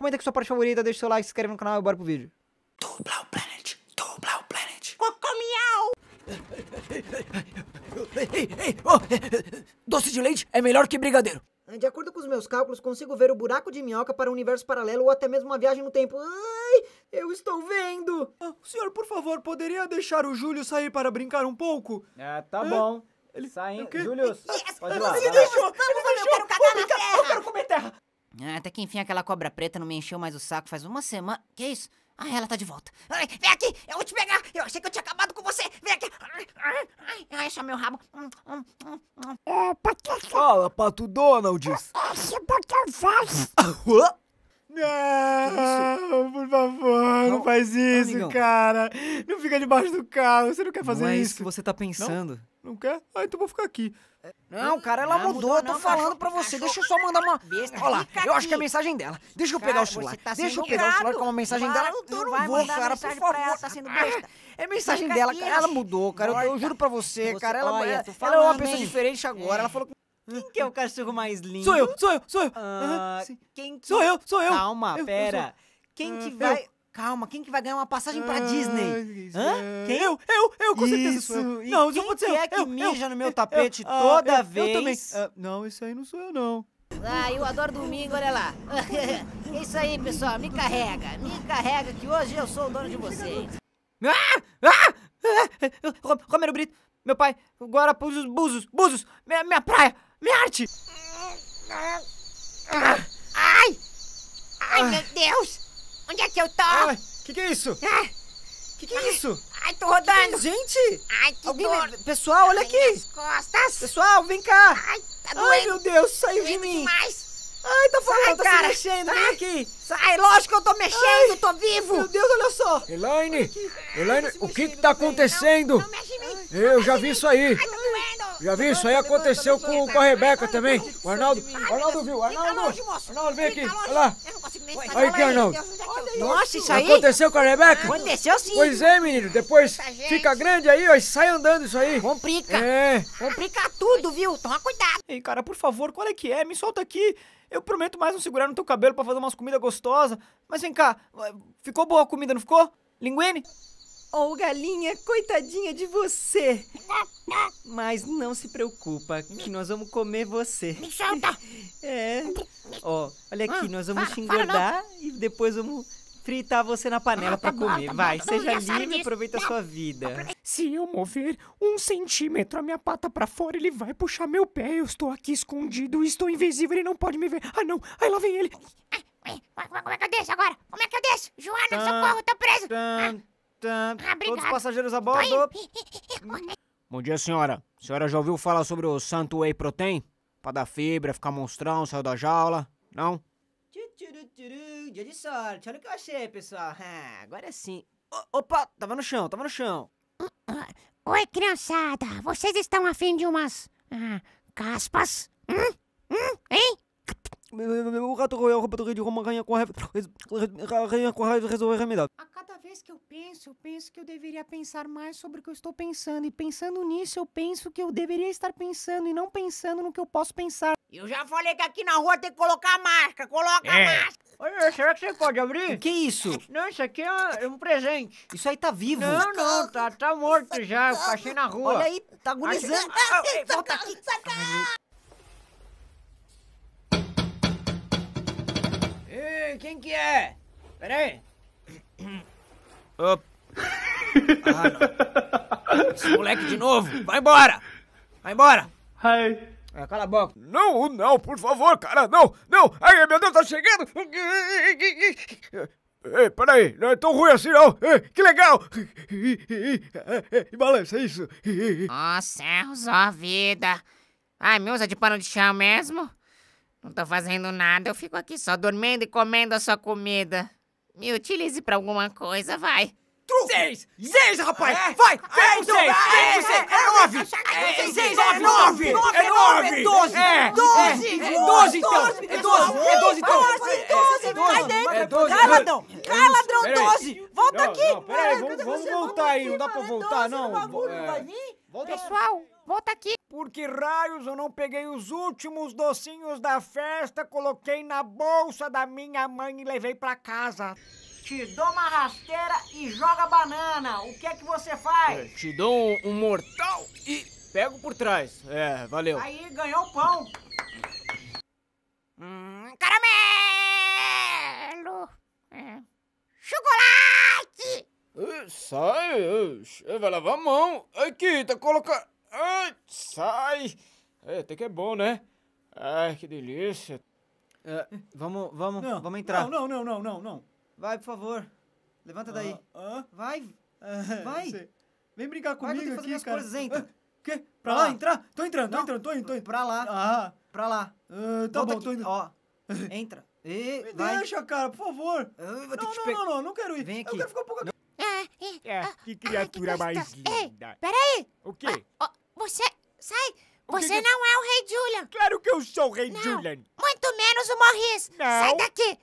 Comenta aqui sua parte favorita, deixa seu like, se inscreve no canal e bora pro vídeo. Dubla o Planet, dubla o Planet. Cocomiau! Doce de leite é melhor que brigadeiro. De acordo com os meus cálculos, consigo ver o buraco de minhoca para um universo paralelo ou até mesmo uma viagem no tempo. Ai, eu estou vendo! Ah, senhor, por favor, poderia deixar o Júlio sair para brincar um pouco? É, tá ah, bom. Ele... Saem. Júlio, yes, pode lá. Ele deixou! eu quero cagar na terra! Eu quero comer terra! Ah, até que enfim aquela cobra preta não me encheu mais o saco faz uma semana. Que isso? Ah, ela tá de volta. Ai, vem aqui, eu vou te pegar. Eu achei que eu tinha acabado com você. Vem aqui. Ai, ai, ai só é meu rabo. Ô, hum, hum, hum, é, Pato... Fala, Pato Donald. É, esse botão faz. Não, por favor, não, não faz isso, não, cara. Não fica debaixo do carro, você não quer fazer não é isso. isso que você tá pensando. Não? Não quer? Ah, então vou ficar aqui. Não, cara, ela não, mudou. mudou. tô falando cachorro, pra você. Cachorro. Deixa eu só mandar uma. Besta, Olha lá, eu aqui. acho que é a mensagem dela. Deixa eu cara, pegar o celular. Tá Deixa eu pegar o celular com uma mensagem dela. eu não, vai vou, cara, por favor. Ela, tá sendo besta. É mensagem fica dela, aqui. cara. Ela mudou, cara. Eu, eu, juro pra você, você cara. Ela, olha, é- ela é uma pessoa hein? diferente agora. É. Ela falou que. Quem que é o cachorro mais lindo? Sou eu, sou eu, sou eu. Uh, quem que... Sou eu, sou eu. Calma, pera. Quem que ah, vai. Calma, quem que vai ganhar uma passagem pra ah, Disney? Hã? Quem? Eu, eu, eu, com isso. certeza sou eu. não, quem não eu, é que eu, mija eu, no meu tapete toda vez? Eu também. Ah, não, isso aí não sou eu, não. Ah, eu adoro domingo, olha lá. é isso aí, pessoal, me carrega. Me carrega que hoje eu sou o dono de vocês. Ah! Ah! ah! Romero Brito, meu pai, agora os buzos buzos minha, minha praia, minha arte. Ai! Ai, meu Deus! Onde é que eu tô? Ai, que que é isso? Ah. Que que é isso? Ai, tô rodando. Que que é, gente! Ai, que Alguém... dor. Pessoal, olha ai, aqui. costas. Pessoal, vem cá. Ai, tá doendo. Ai, meu Deus, saiu doendo de mim. Demais. Ai, tá falando, Sai, tá cara. mexendo, vem aqui. Sai, lógico que eu tô mexendo, Ai, tô vivo. Meu Deus, olha só. Elaine, Elaine, tá o que que tá acontecendo? Não, não mexe em mim. Eu já vi isso aí. Ai, tá já vi isso tá aí, aconteceu com, com a Rebeca também. O Arnaldo, Arnaldo viu, Arnaldo. Arnaldo, vem aqui, olha lá consigo nem Olha aqui, Arnaldo. É Nossa, isso aí. Aconteceu com a Rebeca? Aconteceu sim. Pois é, menino. Depois fica gente. grande aí, ó, sai andando isso aí. Complica. É. Complica tudo, viu? Toma cuidado. Ei, cara, por favor, qual é que é? Me solta aqui. Eu prometo mais não segurar no teu cabelo pra fazer umas comidas gostosas. Mas vem cá, ficou boa a comida, não ficou? Linguine? Oh, galinha, coitadinha de você. Mas não se preocupa, que nós vamos comer você. Me solta. É. Ó, oh, olha aqui, ah, nós vamos te engordar e depois vamos fritar você na panela ah, tá para comer. Tá Vai, seja livre e aproveita a sua vida. Se eu mover um centímetro a minha pata para fora, ele vai puxar meu pé. Eu estou aqui escondido, estou invisível, ele não pode me ver. Ah, não. Aí lá vem ele. Ah, eh, como é que eu deixo agora? Como é que eu deixo? Joana, socorro, tô preso. Ah. Ah, todos os passageiros a bordo. Bom dia, senhora. A senhora já ouviu falar sobre o Santo Whey Protein? Pra dar fibra, ficar monstrão, sair da jaula, não? Dia de sorte, olha o que eu achei, pessoal. Ah, agora sim. opa, tava no chão, tava no chão. Oi, criançada. Vocês estão afim de umas... Ah, caspas? Hum? Hum? Hein? O rato roeu a roupa do rei de Roma, ganha com raiva, rainha com raiva resolveu remediar A cada vez que eu penso, eu penso que eu deveria pensar mais sobre o que eu estou pensando. E pensando nisso, eu penso que eu deveria estar pensando e não pensando no que eu posso pensar. Eu já falei que aqui na rua tem que colocar a máscara, coloca é. a máscara. Olha, será que você pode abrir? O que é isso? Não, isso aqui é um é presente. Isso aí tá vivo. Não, não, tá, tá morto já, eu tá achei na rua. Olha aí, tá agonizando. Achei... Ah, ah volta aqui. Saca! Ei, quem que é? Peraí. Opa. Ah, não. Esse moleque de novo. Vai embora. Vai embora. Ai. É, cala a boca. Não, não, por favor, cara, não, não. Ai, meu Deus, tá chegando. Ei, peraí, não é tão ruim assim não. Ei, que legal. Balança é isso. Nossa, oh, céus, ó vida. Ai, me usa de pano de chão mesmo? Não tô fazendo nada, eu fico aqui só dormindo e comendo a sua comida. Me utilize pra alguma coisa, vai. Seis! Seis, rapaz! É. Vai! É pega o seis! É pega o é seis! É nove! É seis, é nove! É nove! É doze! É doze! É doze, então! É doze! É doze, então! Doze, doze! Cai então! então! dentro! Cai, ladrão! Cai, ladrão, doze! Volta aqui! peraí, vamos voltar aí. Tá não dá pra voltar, não? Pessoal, Volta aqui! Por que raios eu não peguei os últimos docinhos da festa, coloquei na bolsa da minha mãe e levei para casa? Te dou uma rasteira e joga banana. O que é que você faz? É, te dou um, um mortal e pego por trás. É, valeu. Aí ganhou o pão. Hum, caramelo! É. Chocolate! Sai, vai lavar a mão. Aqui, tá colocando... Sai! É, até que é bom, né? Ai, que delícia. É, vamos, vamos, não, vamos entrar. Não, não, não, não, não. Vai, por favor. Levanta daí. Ah, ah, vai, vai. Vem brincar comigo vai, eu aqui, cara. coisas, entra. Ah, quê? Pra, pra lá? lá? Entrar? Tô entrando, tô não, entrando, tô indo, tô indo. Pra lá. Ah. Pra lá. Uh, tá Volta bom, aqui. tô indo. Ó, entra. E, Me vai. deixa, cara, por favor. Eu vou ter não, que não, não, não, não quero ir. Vem aqui. Eu quero ficar um pouco aqui. Ah, é. É, que criatura mais linda. Ei, peraí. O quê? Você Sai! Você que não é o Rei Julian! Claro que eu sou o Rei não, Julian! Muito menos o Morris! Não. Sai daqui!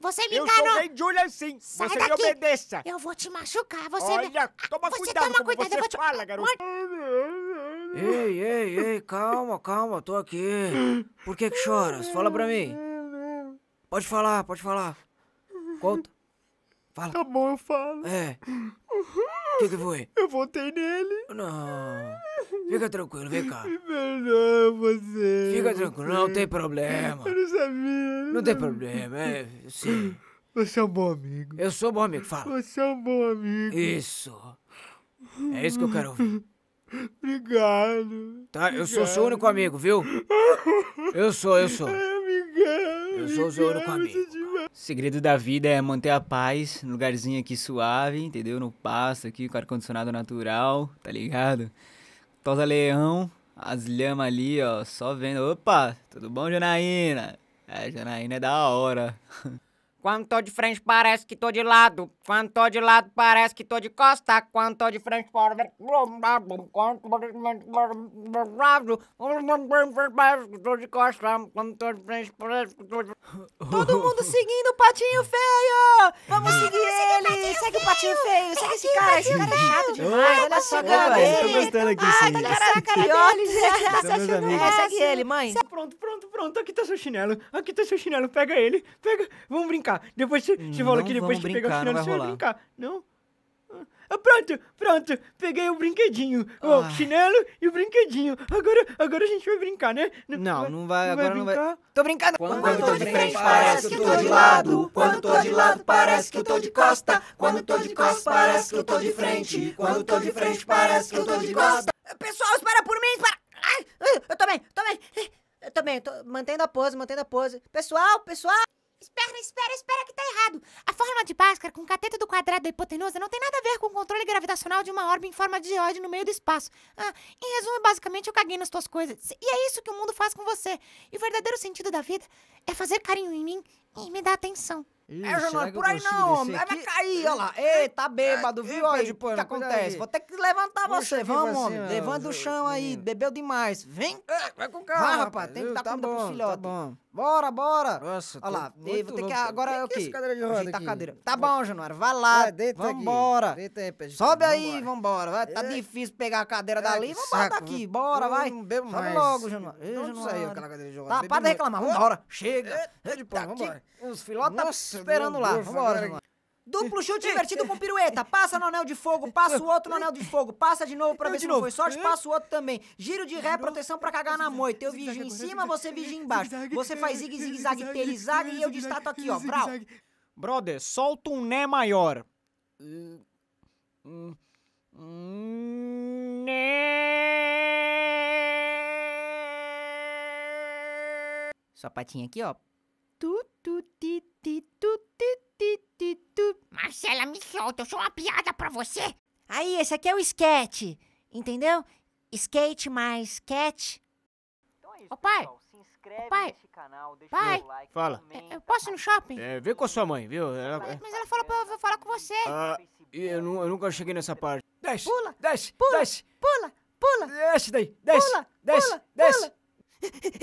Você me enganou! Eu sou o Rei Julian, sim! Sai você daqui. me obedeça! Eu vou te machucar, você... Olha, me... toma você cuidado toma cuidado, você eu vou te... fala, garoto! Ei, ei, ei, calma, calma, tô aqui. Por que que choras? Fala pra mim. Pode falar, pode falar. Conta. Fala. Tá bom, eu falo. É. O que que foi? Eu votei nele. Não... Fica tranquilo, vem cá. Me perdoa você. Fica tranquilo, não tem problema. Eu não sabia. não, tem problema, é. Sim. Você é um bom amigo. Eu sou um bom amigo, fala. Você é um bom amigo. Isso. É isso que eu quero ouvir. Obrigado. Tá, obrigado. eu sou seu único amigo, viu? Eu sou, eu sou. Ai, é, obrigado. Eu sou o seu único amigo. É segredo da vida é manter a paz no lugarzinho aqui suave, entendeu? No pasto aqui, com ar-condicionado natural, tá ligado? Tosa Leão, as lhamas ali, ó, só vendo. Opa, tudo bom, Janaína? É, Janaína é da hora. Quando tô de frente parece que tô de lado. Quando tô de lado parece que tô de costa. Quando tô de frente parece que tô de costa. Quando tô de frente parece que tô de... Todo mundo seguindo o Patinho Feio! Vamos seguir ele! Segue o Patinho Feio! Segue esse cara! Esse cara é chato demais! Olha só a cara dele! Tô gostando aqui, sim. Olha cara dele! Tá se achando Segue ele, mãe! Pronto, pronto, pronto! Aqui tá seu chinelo! Aqui tá seu chinelo! Pega ele! Pega! Vamos brincar! brincar. Depois você, você falou que depois que brincar, pegar o chinelo, você vai brincar. Não? Ah, pronto, pronto, peguei o brinquedinho. Ah. O chinelo e o brinquedinho. Agora, agora a gente vai brincar, né? Não, não, não vai, agora vai não vai. Tô brincando. Quando, quando tô de frente parece que eu tô de lado. Quando tô de lado parece que eu tô de costa. Quando tô de costa parece que eu tô de frente. Quando tô de frente parece que eu tô de costa. Pessoal, espera por mim, espera. Ai, uh, eu tô também. Eu também, tô mantendo a pose, mantendo a pose. Pessoal, pessoal. Espera, espera, espera que tá errado. A forma de Bhaskara com cateto do quadrado da hipotenusa não tem nada a ver com o controle gravitacional de uma órbita em forma de geóide no meio do espaço. Ah, em resumo, basicamente eu caguei nas tuas coisas. E é isso que o mundo faz com você. E o verdadeiro sentido da vida é fazer carinho em mim e me dá atenção. Ixi, é, Janone, por aí não, vai cair, olha lá. Ei, tá é, bêbado, viu? Aí, o que acontece? Vou ter que levantar Puxa você, vamos, homem. Levanta o chão aí, hum. bebeu demais. Vem, é, vai com calma. Vai, rapaz, tem que dar tá conta bom, pro tá filhote. Tá bom. Bora, bora. Nossa, olha tá lá. Ei, vou ter que agora é o é quê? Ajeitar a cadeira. Tá bom, Januário, vai lá. vambora. Sobe aí, vambora. Tá difícil pegar a cadeira dali. Vamos botar tá aqui, né? bora, vai. Não bebo mais. Sobe logo, Januário. de Januário. Tá, para de reclamar, vambora. Chega. vamos vambora. Os filó tá esperando lá. Deus, Vambora, Duplo chute invertido com pirueta. Passa no anel de fogo, passa o outro no anel de fogo, passa de novo pra ver se não foi sorte, passa o outro também. Giro de ré, proteção pra cagar na moita. Eu vigio em cima, você vigia embaixo. Você faz zigue, zigue, zague, telhe, zague e eu destato aqui, ó. Brau. Brother, solta um né maior. Né. patinha aqui, ó. Tu, tu, ti, ti, tu, ti, ti, ti, tu. Marcela, me solta, eu sou uma piada pra você. Aí, esse aqui é o skate, entendeu? Skate mais então é isso, Ô pai, ô pai, canal, pai, like, fala. eu posso ir no shopping? É, com a sua mãe, viu? Ela... Mas, mas, ela falou pra eu falar com você. Ah, eu, eu nunca cheguei nessa parte. Desce, pula, desce, pula, desce. Pula, pula. Desce daí, desce, pula, desce, pula, desce. Pula. desce.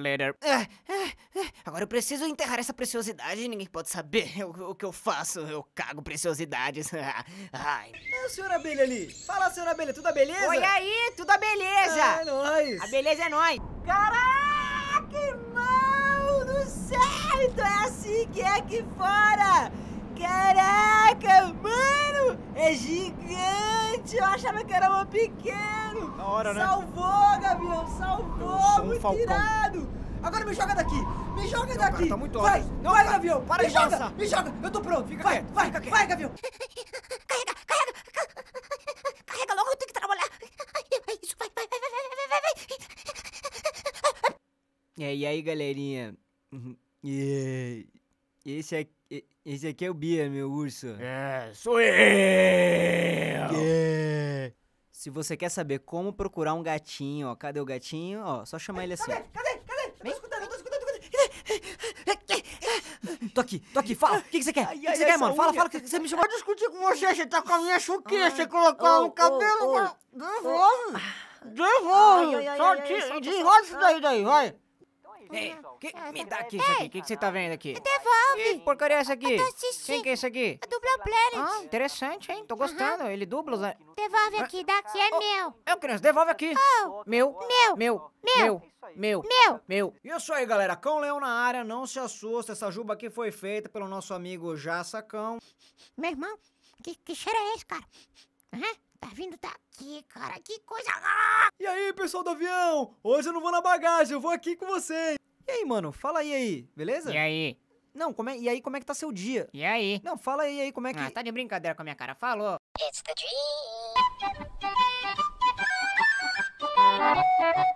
Later. Ah, é, ah, é, ah, é. agora eu preciso enterrar essa preciosidade. e Ninguém pode saber o, o que eu faço. Eu cago preciosidades. Ai. É o senhor abelha ali. Fala, senhor abelha, tudo a beleza? Oi aí, tudo a beleza. é nóis. A beleza é nóis. Caraca, irmão do céu. Então é assim que é aqui fora. Caraca, mano. É gigante. Gente, eu achava que era um pequeno. Na hora, né? salvou, Gabriel, salvou, um muito falcão. irado. Agora me joga daqui, me joga não, daqui. Cara, tá muito vai, Não, vai, cara, Gavião, para me joga, me joga, eu tô pronto. Fica vai, quieto, vai, fica vai, Gavião. Carrega, carrega, carrega logo, eu tenho que trabalhar. Isso, vai, vai, vai, vai, vai, vai. É, e aí, galerinha? Uhum. Esse aqui, esse aqui é o Bia, meu urso. É, sou eu! Yeah. Se você quer saber como procurar um gatinho, ó, cadê o gatinho? Ó, só chamar ele assim. Cadê? Cadê? Cadê? Eu tô escutando, eu tô escutando, Tô aqui, tô aqui, fala. O que, que você quer? O que, que, você quer, mano? Fala, fala, você me chamou? Eu discutir com você, você tá com a minha chuquinha, você colocou oh, um cabelo. Oh, oh. Devolve! Devolve! Só desenrola isso ah. daí, daí, vai! Ei, é, que, me dá é aqui isso aqui. O que, que você tá vendo aqui? Devolve! Que porcaria é essa aqui? Eu tô Quem que é isso aqui? É o Dublão Planet. Ah, interessante, hein? Tô gostando. Ele dubla os... Devolve aqui, ah, dá aqui, é oh, meu. É, criança, devolve aqui. Oh. Meu. Meu. Meu. Meu. Meu. Meu. Meu. Isso aí, galera. Cão Leão na área, não se assusta. Essa juba aqui foi feita pelo nosso amigo Jaça Cão. Meu irmão, que, que cheiro é esse, cara? Aham. Tá vindo daqui, cara, que coisa... Ah! E aí, pessoal do avião? Hoje eu não vou na bagagem, eu vou aqui com vocês. E aí, mano, fala aí, aí, beleza? E aí? Não, como é... e aí, como é que tá seu dia? E aí? Não, fala aí, aí, como é que... Ah, tá de brincadeira com a minha cara, falou. It's the dream.